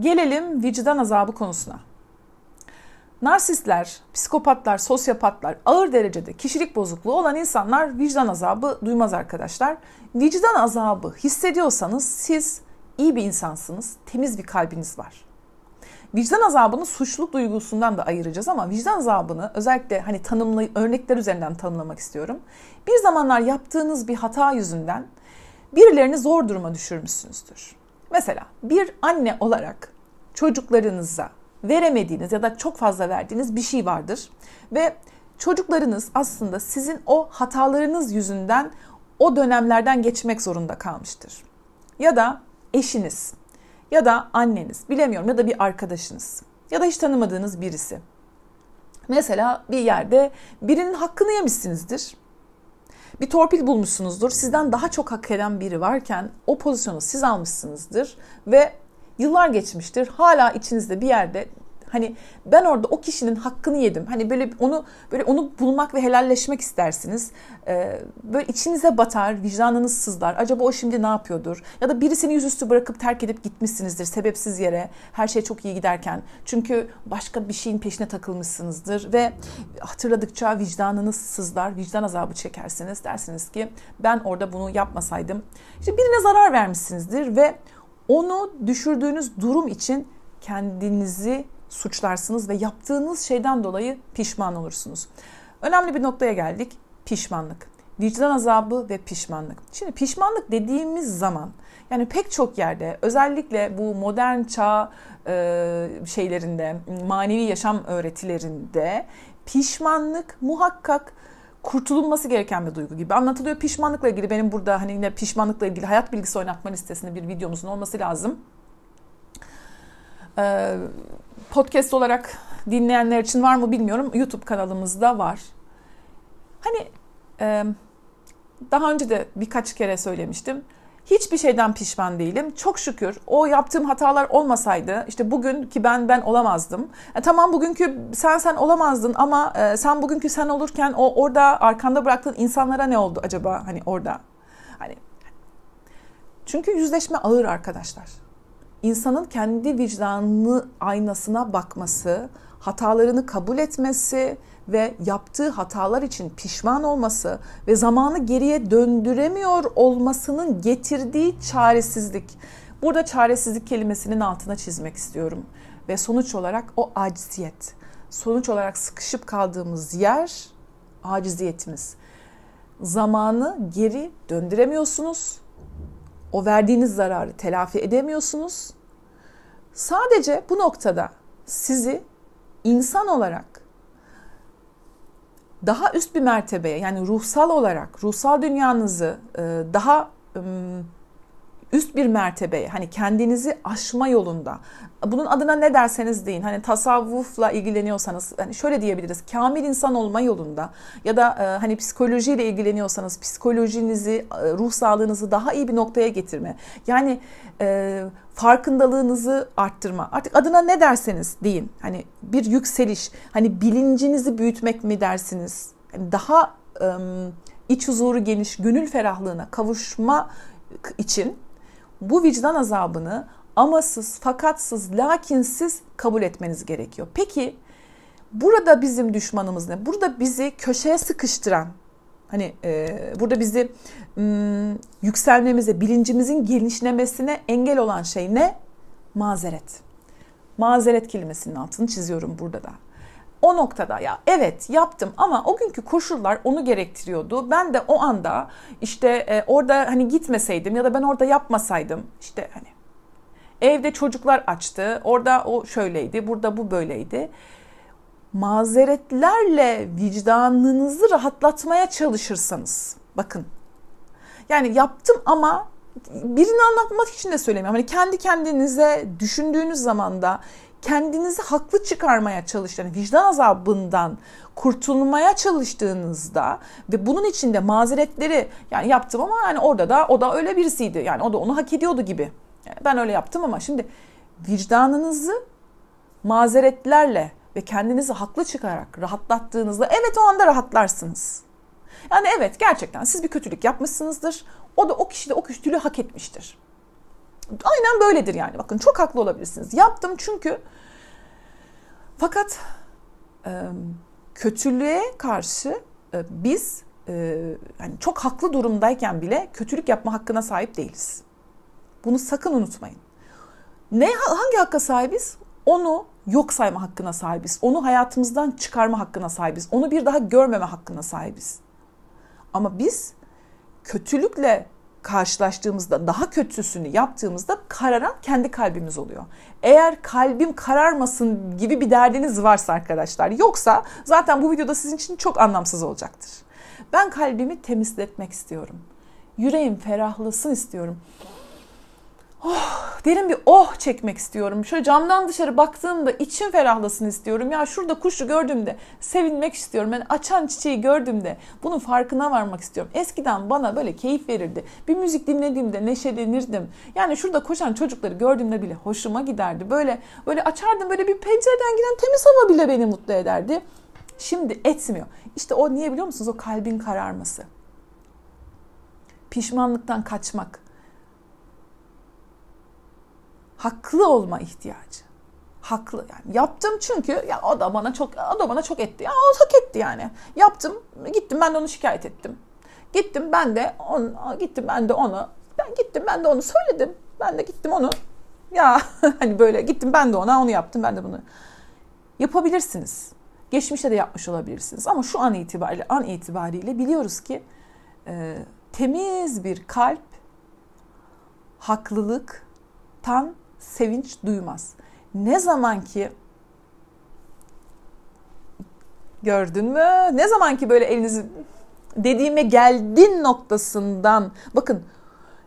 Gelelim vicdan azabı konusuna. Narsistler, psikopatlar, sosyopatlar, ağır derecede kişilik bozukluğu olan insanlar vicdan azabı duymaz arkadaşlar. Vicdan azabı hissediyorsanız siz iyi bir insansınız, temiz bir kalbiniz var. Vicdan azabını suçluluk duygusundan da ayıracağız ama vicdan azabını özellikle hani tanımlay örnekler üzerinden tanımlamak istiyorum. Bir zamanlar yaptığınız bir hata yüzünden birilerini zor duruma düşürmüşsünüzdür Mesela bir anne olarak çocuklarınıza veremediğiniz ya da çok fazla verdiğiniz bir şey vardır ve çocuklarınız aslında sizin o hatalarınız yüzünden o dönemlerden geçmek zorunda kalmıştır. Ya da eşiniz ya da anneniz, bilemiyorum ya da bir arkadaşınız ya da hiç tanımadığınız birisi. Mesela bir yerde birinin hakkını yemişsinizdir bir torpil bulmuşsunuzdur. Sizden daha çok hak eden biri varken o pozisyonu siz almışsınızdır ve yıllar geçmiştir. Hala içinizde bir yerde Hani ben orada o kişinin hakkını yedim. Hani böyle onu böyle onu bulmak ve helalleşmek istersiniz. Ee, böyle içinize batar, vicdanınız sızlar. Acaba o şimdi ne yapıyordur? Ya da birisini yüzüstü bırakıp terk edip gitmişsinizdir sebepsiz yere. Her şey çok iyi giderken. Çünkü başka bir şeyin peşine takılmışsınızdır ve hatırladıkça vicdanınız sızlar, vicdan azabı çekersiniz. Dersiniz ki ben orada bunu yapmasaydım. İşte birine zarar vermişsinizdir ve onu düşürdüğünüz durum için kendinizi suçlarsınız ve yaptığınız şeyden dolayı pişman olursunuz. Önemli bir noktaya geldik. Pişmanlık. Vicdan azabı ve pişmanlık. Şimdi pişmanlık dediğimiz zaman yani pek çok yerde özellikle bu modern çağ e, şeylerinde manevi yaşam öğretilerinde pişmanlık muhakkak kurtulunması gereken bir duygu gibi anlatılıyor. Pişmanlıkla ilgili benim burada hani yine pişmanlıkla ilgili hayat bilgisi oynatma listesinde bir videomuzun olması lazım. Ee, podcast olarak dinleyenler için var mı bilmiyorum. YouTube kanalımızda var. Hani daha önce de birkaç kere söylemiştim. Hiçbir şeyden pişman değilim. Çok şükür o yaptığım hatalar olmasaydı işte bugün ki ben ben olamazdım. E, tamam bugünkü sen sen olamazdın ama e, sen bugünkü sen olurken o orada arkanda bıraktığın insanlara ne oldu acaba hani orada? Hani çünkü yüzleşme ağır arkadaşlar insanın kendi vicdanlı aynasına bakması, hatalarını kabul etmesi ve yaptığı hatalar için pişman olması ve zamanı geriye döndüremiyor olmasının getirdiği çaresizlik. Burada çaresizlik kelimesinin altına çizmek istiyorum ve sonuç olarak o aciziyet. Sonuç olarak sıkışıp kaldığımız yer aciziyetimiz. Zamanı geri döndüremiyorsunuz o verdiğiniz zararı telafi edemiyorsunuz. Sadece bu noktada sizi insan olarak daha üst bir mertebeye yani ruhsal olarak ruhsal dünyanızı e, daha üst bir mertebeye hani kendinizi aşma yolunda bunun adına ne derseniz deyin hani tasavvufla ilgileniyorsanız hani şöyle diyebiliriz kamil insan olma yolunda ya da e, hani psikolojiyle ilgileniyorsanız psikolojinizi e, ruh sağlığınızı daha iyi bir noktaya getirme yani e, farkındalığınızı arttırma artık adına ne derseniz deyin hani bir yükseliş hani bilincinizi büyütmek mi dersiniz yani daha e, iç huzuru geniş gönül ferahlığına kavuşma ıı, için bu vicdan azabını amasız, fakatsız, lakinsiz kabul etmeniz gerekiyor. Peki burada bizim düşmanımız ne? Burada bizi köşeye sıkıştıran, hani e, burada bizi m, yükselmemize, bilincimizin genişlemesine engel olan şey ne? Mazeret. Mazeret kelimesinin altını çiziyorum burada da o noktada ya evet yaptım ama o günkü koşullar onu gerektiriyordu. Ben de o anda işte e, orada hani gitmeseydim ya da ben orada yapmasaydım işte hani evde çocuklar açtı. Orada o şöyleydi, burada bu böyleydi. Mazeretlerle vicdanınızı rahatlatmaya çalışırsanız bakın. Yani yaptım ama birini anlatmak için de söylemiyorum. Hani kendi kendinize düşündüğünüz zaman da kendinizi haklı çıkarmaya çalıştığınız, vicdan azabından kurtulmaya çalıştığınızda ve bunun içinde mazeretleri yani yaptım ama yani orada da o da öyle birisiydi. Yani o da onu hak ediyordu gibi. Yani ben öyle yaptım ama şimdi vicdanınızı mazeretlerle ve kendinizi haklı çıkarak rahatlattığınızda evet o anda rahatlarsınız. Yani evet gerçekten siz bir kötülük yapmışsınızdır. O da o kişi de o kötülüğü hak etmiştir. Aynen böyledir yani. Bakın çok haklı olabilirsiniz. Yaptım çünkü fakat e, kötülüğe karşı e, biz e, yani çok haklı durumdayken bile kötülük yapma hakkına sahip değiliz. Bunu sakın unutmayın. Ne hangi hakka sahibiz? Onu yok sayma hakkına sahibiz. Onu hayatımızdan çıkarma hakkına sahibiz. Onu bir daha görmeme hakkına sahibiz. Ama biz kötülükle karşılaştığımızda daha kötüsünü yaptığımızda kararan kendi kalbimiz oluyor. Eğer kalbim kararmasın gibi bir derdiniz varsa arkadaşlar yoksa zaten bu videoda sizin için çok anlamsız olacaktır. Ben kalbimi temizletmek istiyorum. Yüreğim ferahlasın istiyorum derin bir oh çekmek istiyorum. Şöyle camdan dışarı baktığımda içim ferahlasın istiyorum. Ya şurada kuşu gördüğümde sevinmek istiyorum. Yani açan çiçeği gördüğümde bunun farkına varmak istiyorum. Eskiden bana böyle keyif verirdi. Bir müzik dinlediğimde neşelenirdim. Yani şurada koşan çocukları gördüğümde bile hoşuma giderdi. Böyle böyle açardım böyle bir pencereden giden temiz hava bile beni mutlu ederdi. Şimdi etmiyor. İşte o niye biliyor musunuz? O kalbin kararması. Pişmanlıktan kaçmak haklı olma ihtiyacı. Haklı yani. Yaptım çünkü ya o da bana çok o da bana çok etti. Ya o hak etti yani. Yaptım. Gittim ben de onu şikayet ettim. Gittim ben de on gittim ben de onu ben gittim ben de onu söyledim. Ben de gittim onu ya hani böyle gittim ben de ona onu yaptım ben de bunu. Yapabilirsiniz. Geçmişte de yapmış olabilirsiniz ama şu an itibariyle an itibariyle biliyoruz ki e, temiz bir kalp haklılıktan sevinç duymaz. Ne zaman ki gördün mü? Ne zaman ki böyle elinizi dediğime geldin noktasından bakın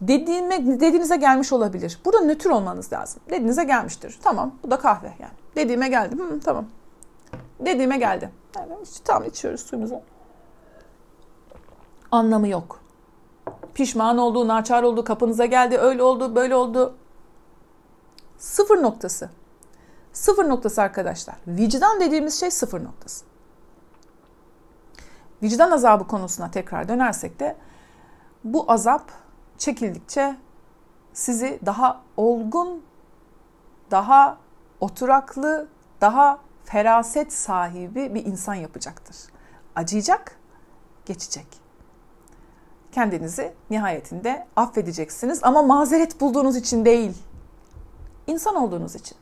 dediğime dediğinize gelmiş olabilir. Burada nötr olmanız lazım. Dediğinize gelmiştir. Tamam bu da kahve yani. Dediğime geldi. Hı, tamam. Dediğime geldi. Yani işte, tamam içiyoruz suyumuzu. Anlamı yok. Pişman oldu, naçar oldu, kapınıza geldi, öyle oldu, böyle oldu. Sıfır noktası. Sıfır noktası arkadaşlar. Vicdan dediğimiz şey sıfır noktası. Vicdan azabı konusuna tekrar dönersek de bu azap çekildikçe sizi daha olgun, daha oturaklı, daha feraset sahibi bir insan yapacaktır. Acıyacak, geçecek. Kendinizi nihayetinde affedeceksiniz ama mazeret bulduğunuz için değil İnsan olduğunuz için.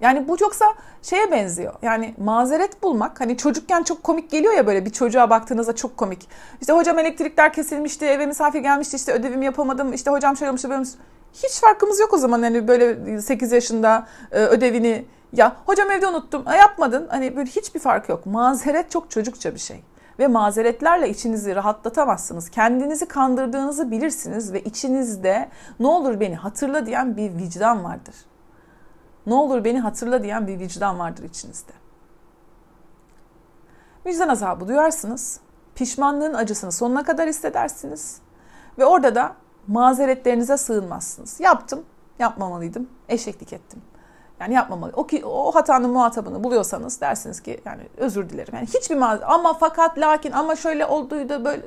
Yani bu çoksa şeye benziyor. Yani mazeret bulmak. Hani çocukken çok komik geliyor ya böyle bir çocuğa baktığınızda çok komik. İşte hocam elektrikler kesilmişti, eve misafir gelmişti, işte ödevimi yapamadım, işte hocam şöyle olmuştu, böyle Hiç farkımız yok o zaman hani böyle 8 yaşında e, ödevini ya hocam evde unuttum, e, yapmadın. Hani böyle hiçbir fark yok. Mazeret çok çocukça bir şey ve mazeretlerle içinizi rahatlatamazsınız. Kendinizi kandırdığınızı bilirsiniz ve içinizde ne olur beni hatırla diyen bir vicdan vardır. Ne olur beni hatırla diyen bir vicdan vardır içinizde. Vicdan azabı duyarsınız. Pişmanlığın acısını sonuna kadar hissedersiniz. Ve orada da mazeretlerinize sığınmazsınız. Yaptım, yapmamalıydım, eşeklik ettim.'' Yani yapmamalı. O, ki, o hatanın muhatabını buluyorsanız dersiniz ki yani özür dilerim. Yani hiçbir maz ama fakat lakin ama şöyle olduydu böyle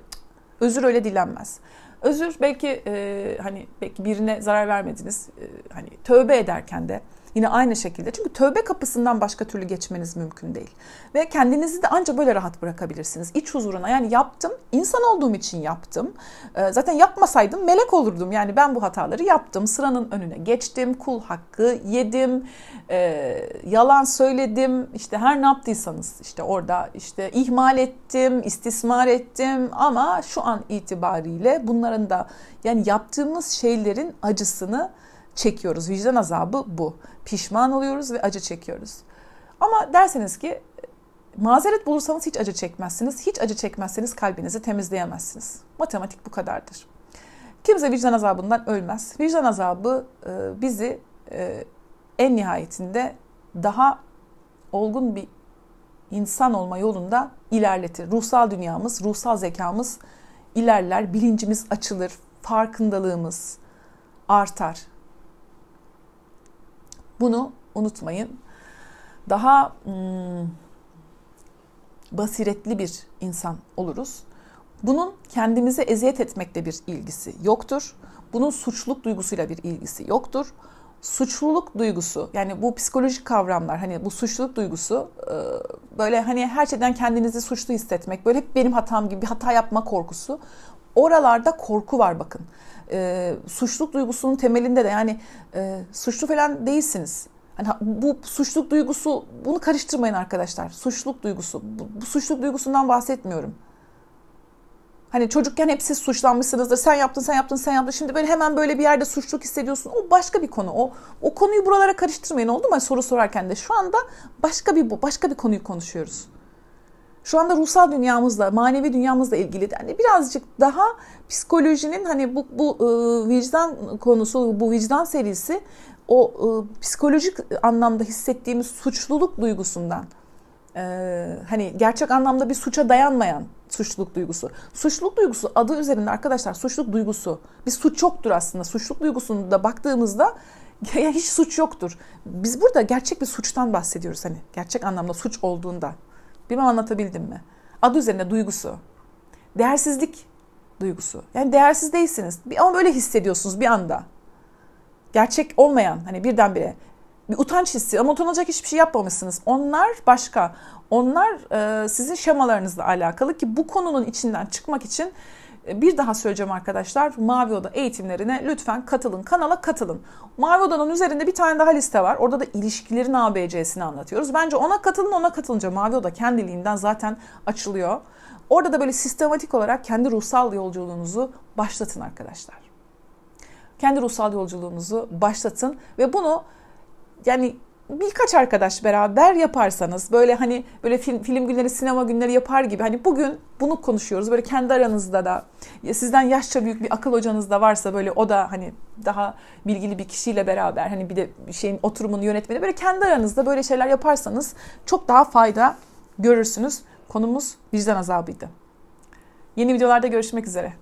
özür öyle dilenmez. Özür belki e, hani belki birine zarar vermediniz. E, hani tövbe ederken de Yine aynı şekilde. Çünkü tövbe kapısından başka türlü geçmeniz mümkün değil. Ve kendinizi de ancak böyle rahat bırakabilirsiniz. İç huzuruna yani yaptım, insan olduğum için yaptım. Ee, zaten yapmasaydım melek olurdum. Yani ben bu hataları yaptım. Sıranın önüne geçtim, kul hakkı yedim, ee, yalan söyledim. İşte her ne yaptıysanız işte orada işte ihmal ettim, istismar ettim. Ama şu an itibariyle bunların da yani yaptığımız şeylerin acısını çekiyoruz. Vicdan azabı bu. Pişman oluyoruz ve acı çekiyoruz. Ama derseniz ki mazeret bulursanız hiç acı çekmezsiniz. Hiç acı çekmezseniz kalbinizi temizleyemezsiniz. Matematik bu kadardır. Kimse vicdan azabından ölmez. Vicdan azabı e, bizi e, en nihayetinde daha olgun bir insan olma yolunda ilerletir. Ruhsal dünyamız, ruhsal zekamız ilerler, bilincimiz açılır, farkındalığımız artar. Bunu unutmayın. Daha hmm, basiretli bir insan oluruz. Bunun kendimize eziyet etmekle bir ilgisi yoktur. Bunun suçluluk duygusuyla bir ilgisi yoktur. Suçluluk duygusu yani bu psikolojik kavramlar hani bu suçluluk duygusu e, böyle hani her şeyden kendinizi suçlu hissetmek böyle hep benim hatam gibi bir hata yapma korkusu oralarda korku var bakın. E, suçluluk duygusunun temelinde de yani e, suçlu falan değilsiniz. Hani bu suçluk duygusu bunu karıştırmayın arkadaşlar. suçluk duygusu. Bu, bu suçluluk duygusundan bahsetmiyorum. Hani çocukken hep siz suçlanmışsınızdır. Sen yaptın, sen yaptın, sen yaptın. Şimdi böyle hemen böyle bir yerde suçluk hissediyorsun. O başka bir konu. O o konuyu buralara karıştırmayın oldu mu? Hani soru sorarken de şu anda başka bir başka bir konuyu konuşuyoruz şu anda ruhsal dünyamızla, manevi dünyamızla ilgili yani birazcık daha psikolojinin hani bu, bu e, vicdan konusu, bu vicdan serisi o e, psikolojik anlamda hissettiğimiz suçluluk duygusundan e, hani gerçek anlamda bir suça dayanmayan suçluluk duygusu. Suçluluk duygusu adı üzerinde arkadaşlar suçluluk duygusu. Bir suç yoktur aslında. Suçluluk duygusunda baktığımızda hiç suç yoktur. Biz burada gerçek bir suçtan bahsediyoruz hani gerçek anlamda suç olduğunda. Bilmem anlatabildim mi? Adı üzerine duygusu. Değersizlik duygusu. Yani değersiz değilsiniz. Ama böyle hissediyorsunuz bir anda. Gerçek olmayan hani birdenbire bir utanç hissi ama utanacak hiçbir şey yapmamışsınız. Onlar başka. Onlar e, sizin şemalarınızla alakalı ki bu konunun içinden çıkmak için e, bir daha söyleyeceğim arkadaşlar. Mavi Oda eğitimlerine lütfen katılın. Kanala katılın. Mavi Oda'nın üzerinde bir tane daha liste var. Orada da ilişkilerin ABC'sini anlatıyoruz. Bence ona katılın. Ona katılınca Mavi Oda kendiliğinden zaten açılıyor. Orada da böyle sistematik olarak kendi ruhsal yolculuğunuzu başlatın arkadaşlar. Kendi ruhsal yolculuğunuzu başlatın ve bunu yani birkaç arkadaş beraber yaparsanız böyle hani böyle film, film günleri sinema günleri yapar gibi hani bugün bunu konuşuyoruz böyle kendi aranızda da sizden yaşça büyük bir akıl hocanız da varsa böyle o da hani daha bilgili bir kişiyle beraber hani bir de şeyin oturumunu yönetmeni böyle kendi aranızda böyle şeyler yaparsanız çok daha fayda görürsünüz. Konumuz vicdan azabıydı. Yeni videolarda görüşmek üzere.